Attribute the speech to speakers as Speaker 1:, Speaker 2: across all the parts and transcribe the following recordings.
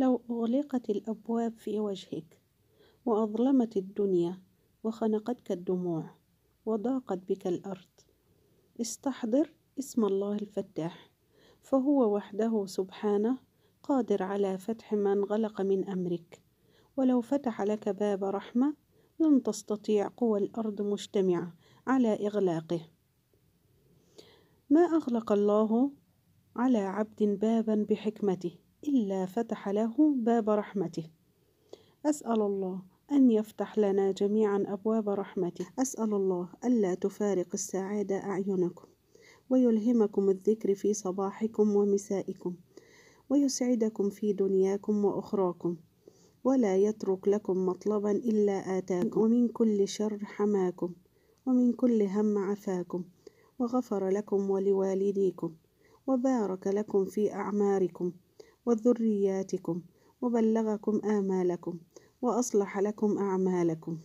Speaker 1: لو أغلقت الأبواب في وجهك وأظلمت الدنيا وخنقتك الدموع وضاقت بك الأرض استحضر اسم الله الفتاح فهو وحده سبحانه قادر على فتح ما انغلق من أمرك ولو فتح لك باب رحمة لن تستطيع قوى الأرض مجتمعة على إغلاقه ما أغلق الله على عبد بابا بحكمته إلا فتح له باب رحمته أسأل الله أن يفتح لنا جميعا أبواب رحمته أسأل الله ألا تفارق السعادة أعينكم ويلهمكم الذكر في صباحكم ومسائكم ويسعدكم في دنياكم وأخراكم ولا يترك لكم مطلبا إلا آتاكم ومن كل شر حماكم ومن كل هم عفاكم وغفر لكم ولوالديكم وبارك لكم في أعماركم وذرياتكم وبلغكم آمالكم وأصلح لكم أعمالكم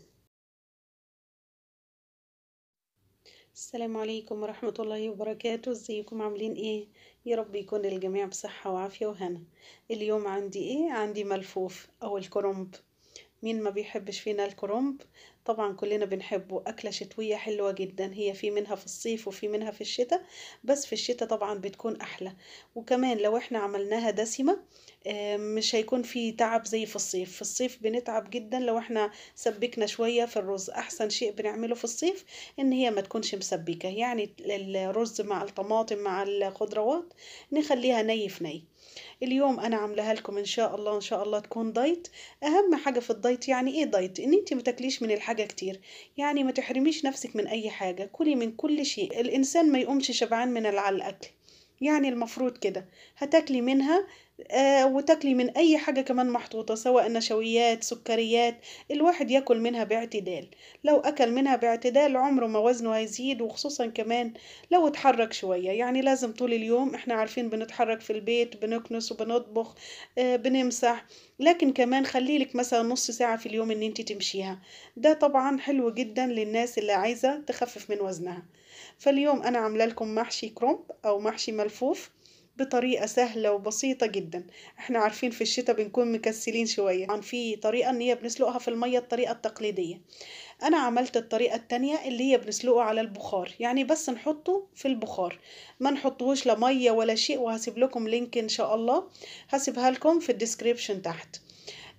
Speaker 1: السلام عليكم ورحمة الله وبركاته ازيكم عاملين ايه يا رب يكون الجميع بصحة وعافية وهنا اليوم عندي ايه عندي ملفوف او الكرنب مين ما بيحبش فينا الكرنب طبعا كلنا بنحبه أكلة شتوية حلوة جدا هي في منها في الصيف وفي منها في الشتاء بس في الشتاء طبعا بتكون أحلى وكمان لو احنا عملناها دسمة مش هيكون في تعب زي في الصيف في الصيف بنتعب جدا لو احنا سبكنا شوية في الرز أحسن شيء بنعمله في الصيف إن هي ما تكونش مسبكة يعني الرز مع الطماطم مع الخضروات نخليها ني في ني اليوم انا عاملاها لكم ان شاء الله ان شاء الله تكون دايت اهم حاجه في الدايت يعني ايه دايت ان انت ما تاكليش من الحاجه حاجة كتير يعني ما تحرميش نفسك من أي حاجة كلي من كل شيء الإنسان ما يقومش شبعان من على الأكل يعني المفروض كده هتاكلي منها آه، وتاكلي من اي حاجه كمان محطوطه سواء نشويات سكريات الواحد ياكل منها باعتدال لو اكل منها باعتدال عمره ما وزنه هيزيد وخصوصا كمان لو اتحرك شويه يعني لازم طول اليوم احنا عارفين بنتحرك في البيت بنكنس وبنطبخ آه، بنمسح لكن كمان خليلك مثلا نص ساعه في اليوم ان انت تمشيها ده طبعا حلو جدا للناس اللي عايزه تخفف من وزنها فاليوم انا عامله لكم محشي كرومب او محشي ملفوف بطريقة سهلة وبسيطة جدا احنا عارفين في الشتاء بنكون مكسلين شوية طبعا في طريقة ان هي بنسلقها في المية الطريقة التقليدية انا عملت الطريقة التانية اللي هي بنسلقه على البخار يعني بس نحطه في البخار ما نحطهوش لا مية ولا شيء وهسيب لكم لينك ان شاء الله هسيبها لكم في الديسكريبشن تحت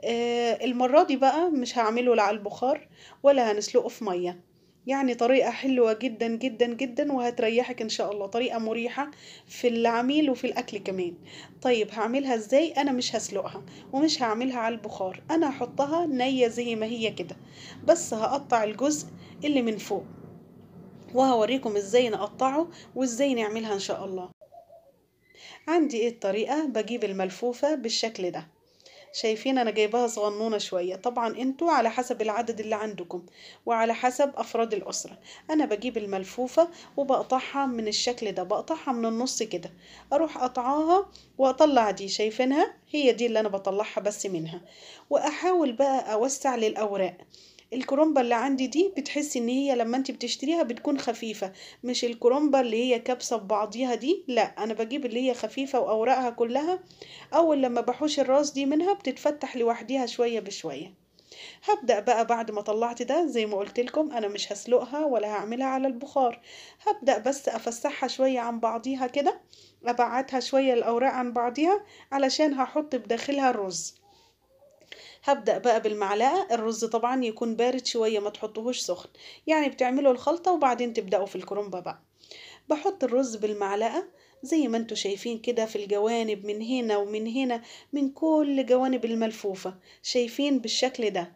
Speaker 1: آه، المرة دي بقى مش هعمله على البخار ولا هنسلقه في مية يعني طريقة حلوة جدا جدا جدا وهتريحك ان شاء الله طريقة مريحة في العميل وفي الاكل كمان طيب هعملها ازاي انا مش هسلقها ومش هعملها على البخار انا هحطها نية زي ما هي كده بس هقطع الجزء اللي من فوق وهوريكم ازاي نقطعه وازاي نعملها ان شاء الله عندي ايه الطريقة بجيب الملفوفة بالشكل ده شايفين انا جايباها صغنونة شوية طبعا انتوا على حسب العدد اللي عندكم وعلى حسب افراد الاسرة انا بجيب الملفوفة وبقطعها من الشكل ده بقطعها من النص كده اروح اقطعها واطلع دي شايفينها هي دي اللي انا بطلعها بس منها واحاول بقى اوسع للاوراق الكرومبة اللي عندي دي بتحسي ان هي لما انت بتشتريها بتكون خفيفة مش الكرومبة اللي هي كبسة ببعضيها دي لا انا بجيب اللي هي خفيفة واوراقها كلها اول لما بحوش الراس دي منها بتتفتح لوحديها شوية بشوية هبدأ بقى بعد ما طلعت ده زي ما قلت لكم انا مش هسلقها ولا هعملها على البخار هبدأ بس افسحها شوية عن بعضيها كده ابعتها شوية الاوراق عن بعضيها علشان هحط بداخلها الرز هبدأ بقى بالمعلقة الرز طبعا يكون بارد شوية ما تحطوهوش سخن يعني بتعملوا الخلطة وبعدين تبدأوا في الكرنبة بقى بحط الرز بالمعلقة زي ما انتوا شايفين كده في الجوانب من هنا ومن هنا من كل جوانب الملفوفة شايفين بالشكل ده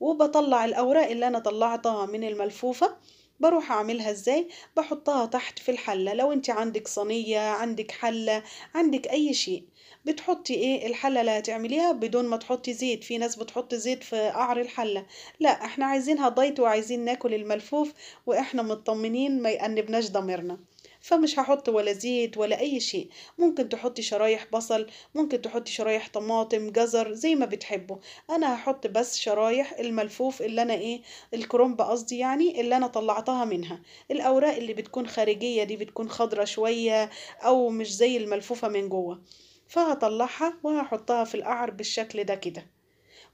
Speaker 1: وبطلع الأوراق اللي أنا طلعتها من الملفوفة بروح أعملها إزاي بحطها تحت في الحلة لو أنت عندك صينية عندك حلة عندك أي شيء بتحطي ايه الحله اللي هتعمليها بدون ما تحطي زيت في ناس بتحط زيت في قعر الحله لا احنا عايزينها دايت وعايزين ناكل الملفوف واحنا مطمنين ما يأنبناش ضميرنا فمش هحط ولا زيت ولا اي شيء ممكن تحطي شرايح بصل ممكن تحطي شرايح طماطم جزر زي ما بتحبوا انا هحط بس شرايح الملفوف اللي انا ايه الكرنب قصدي يعني اللي انا طلعتها منها الاوراق اللي بتكون خارجيه دي بتكون خضره شويه او مش زي الملفوفه من جوه فهطلعها وهحطها في القعر بالشكل ده كده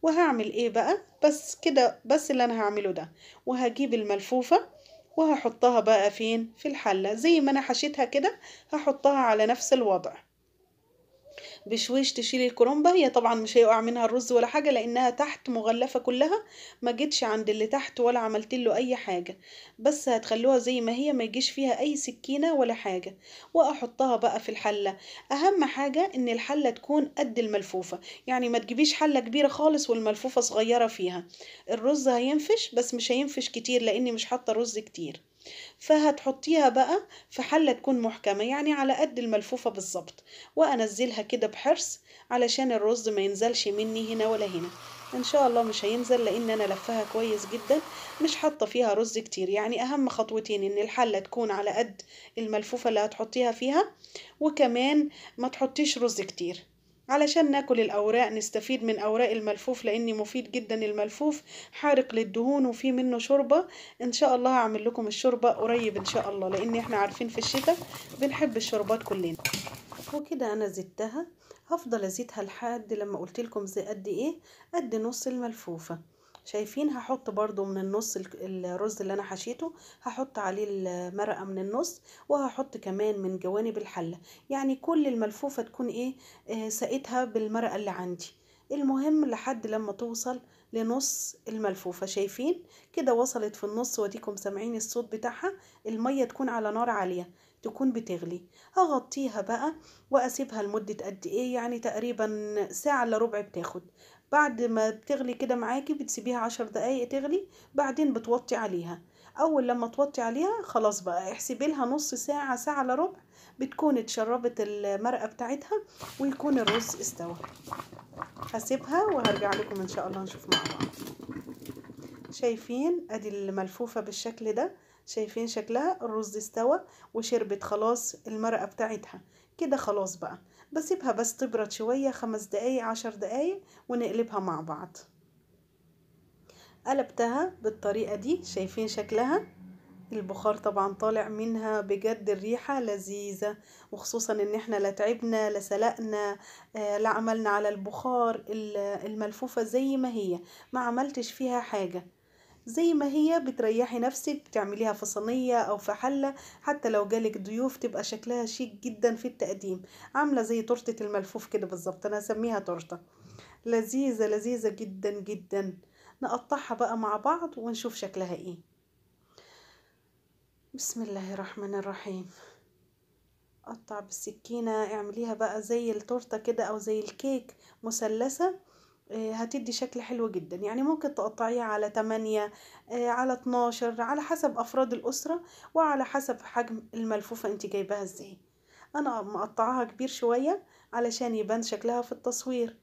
Speaker 1: وهعمل ايه بقى بس كده بس اللي انا هعمله ده وهجيب الملفوفة وهحطها بقى فين في الحلة زي ما انا حشيتها كده هحطها على نفس الوضع بشويش تشيلي الكرومبة هي طبعا مش هيقع منها الرز ولا حاجة لانها تحت مغلفة كلها ما جتش عند اللي تحت ولا عملت له اي حاجة بس هتخلوها زي ما هي ما يجيش فيها اي سكينة ولا حاجة واحطها بقى في الحلة اهم حاجة ان الحلة تكون قد الملفوفة يعني ما تجيبيش حلة كبيرة خالص والملفوفة صغيرة فيها الرز هينفش بس مش هينفش كتير لاني مش حاطة رز كتير فهتحطيها بقى في حلة تكون محكمة يعني على قد الملفوفة بالظبط وانزلها كده بحرص علشان الرز ما ينزلش مني هنا ولا هنا ان شاء الله مش هينزل لان انا لفها كويس جدا مش حاطه فيها رز كتير يعني اهم خطوتين ان الحله تكون على قد الملفوفه اللي هتحطيها فيها وكمان ما تحطيش رز كتير علشان ناكل الأوراق نستفيد من أوراق الملفوف لأن مفيد جدا الملفوف حارق للدهون وفي منه شوربة إن شاء الله هعمل لكم الشوربة قريب إن شاء الله لأن إحنا عارفين في الشتاء بنحب الشوربات كلنا وكده أنا زدتها هفضل أزيدها لحد لما قلت لكم زي قد إيه قد نص الملفوفة شايفين هحط برضو من النص الرز اللي انا حشيته هحط عليه المرقة من النص وهحط كمان من جوانب الحلة يعني كل الملفوفة تكون ايه آه، سقيتها بالمرقة اللي عندي المهم لحد لما توصل لنص الملفوفة شايفين كده وصلت في النص وديكم سامعين الصوت بتاعها المية تكون على نار عالية تكون بتغلي هغطيها بقى واسيبها لمدة قد ايه يعني تقريبا ساعة لربع ربع بتاخد بعد ما بتغلي كده معاكي بتسيبيها عشر دقايق تغلي بعدين بتوطي عليها اول لما توطي عليها خلاص بقى احسبي لها نص ساعه ساعه الا ربع بتكون اتشربت المرقه بتاعتها ويكون الرز استوى هسيبها وهرجع لكم ان شاء الله نشوف مع بعض شايفين ادي الملفوفه بالشكل ده شايفين شكلها الرز استوى وشربت خلاص المرقه بتاعتها كده خلاص بقى بسيبها بس تبرد شوية خمس دقايق عشر دقايق ونقلبها مع بعض قلبتها بالطريقة دي شايفين شكلها البخار طبعا طالع منها بجد الريحة لذيذة وخصوصا ان احنا لا تعبنا لا سلقنا آه، لا عملنا على البخار الملفوفة زي ما هي ما عملتش فيها حاجة زي ما هي بتريحي نفسك تعمليها في صينية أو في حلة حتى لو جالك ضيوف تبقى شكلها شيك جدا في التقديم عاملة زي تورتة الملفوف كده بالظبط أنا هسميها تورتة لذيذة لذيذة جدا جدا نقطعها بقى مع بعض ونشوف شكلها ايه بسم الله الرحمن الرحيم قطع بالسكينة اعمليها بقى زي التورتة كده او زي الكيك مثلثة آه، هتدي شكل حلو جدا يعني ممكن تقطعيها على 8 آه، على 12 على حسب افراد الاسره وعلى حسب حجم الملفوفه انت جايباها ازاي انا مقطعاها كبير شويه علشان يبان شكلها في التصوير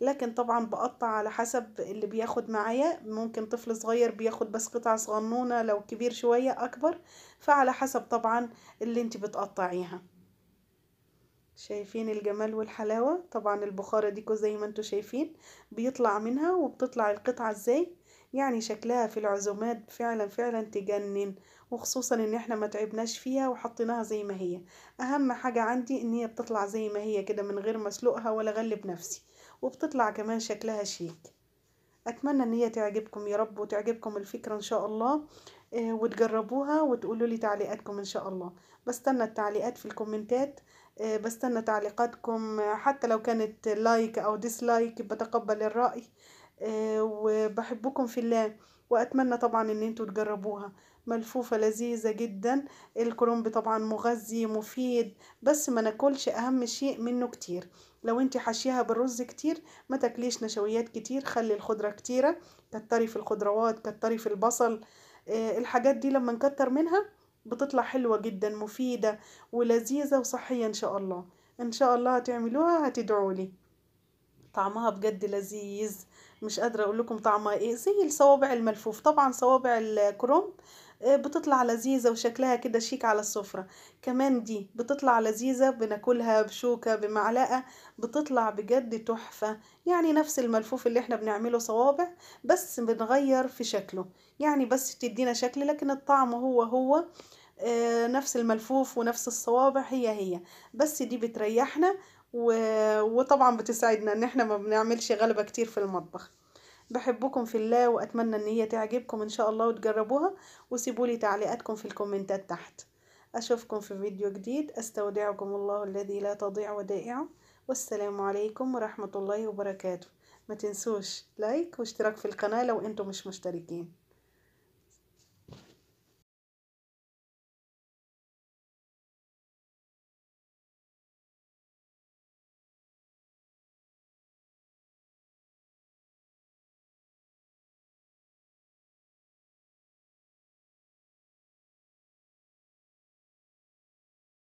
Speaker 1: لكن طبعا بقطع على حسب اللي بياخد معايا ممكن طفل صغير بياخد بس قطع صغنونه لو كبير شويه اكبر فعلى حسب طبعا اللي انت بتقطعيها شايفين الجمال والحلاوة طبعا البخارة ديكو زي ما انتوا شايفين بيطلع منها وبتطلع القطعة ازاي يعني شكلها في العزومات فعلا فعلا تجنن وخصوصا ان احنا ما تعبناش فيها وحطيناها زي ما هي اهم حاجة عندي ان هي بتطلع زي ما هي كده من غير ما اسلقها ولا اغلب نفسي وبتطلع كمان شكلها شيك اتمنى ان هي تعجبكم يا رب وتعجبكم الفكرة ان شاء الله آه، وتجربوها وتقولوا لي تعليقاتكم ان شاء الله بستنى التعليقات في الكومنتات آه، بستنى تعليقاتكم حتى لو كانت لايك او ديسلايك بتقبل الرأي آه، وبحبكم في الله واتمنى طبعا ان انتوا تجربوها ملفوفه لذيذه جدا الكرنب طبعا مغذي مفيد بس ما ناكلش اهم شيء منه كتير لو انت حشيها بالرز كتير ما تاكليش نشويات كتير خلي الخضره كتيره كتري في الخضروات كتري في البصل آه، الحاجات دي لما نكتر منها بتطلع حلوة جدا مفيدة ولذيذة وصحية ان شاء الله ان شاء الله هتعملوها هتدعولي طعمها بجد لذيذ مش قادرة اقول لكم طعمها ايه زي الصوابع الملفوف طبعا صوابع الكروم آه، بتطلع لذيذة وشكلها كده شيك على السفرة كمان دي بتطلع لذيذة بناكلها بشوكة بمعلقة بتطلع بجد تحفة يعني نفس الملفوف اللي احنا بنعمله صوابع بس بنغير في شكله يعني بس تدينا شكل لكن الطعم هو هو آه، نفس الملفوف ونفس الصوابع هي هي بس دي بتريحنا وطبعا بتساعدنا ان احنا ما بنعملش غلبة كتير في المطبخ بحبكم في الله واتمنى ان هي تعجبكم ان شاء الله وتجربوها وسيبوا لي تعليقاتكم في الكومنتات تحت اشوفكم في فيديو جديد استودعكم الله الذي لا تضيع ودائعه والسلام عليكم ورحمة الله وبركاته ما تنسوش لايك واشتراك في القناة لو انتم مش مشتركين